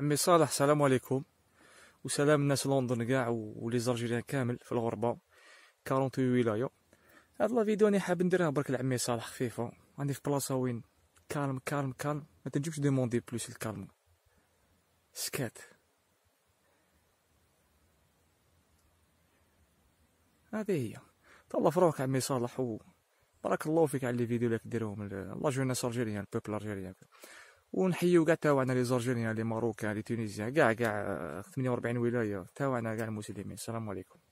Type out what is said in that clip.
عمي صالح السلام عليكم وسلام الناس لندن كاع ولي زارجيريان كامل في الغربة 48 ولاية هاد لا فيديو راني حاب نديرها برك لعمي صالح خفيفة عندي في بلاصة وين كالم كالم كالم ما تنجمش ديموندي بلوس الكالم سكات هذه هي تهلا فروك عمي صالح و بارك الله فيك على لي فيديو اللي كديرهم لا جوناس الجيريان البوبل ونحيو كاع تاوعنا لي زورجينيان لي ماروكان لي تونيزيان كاع كاع 48 ولايه تاوعنا كاع المسلمين السلام عليكم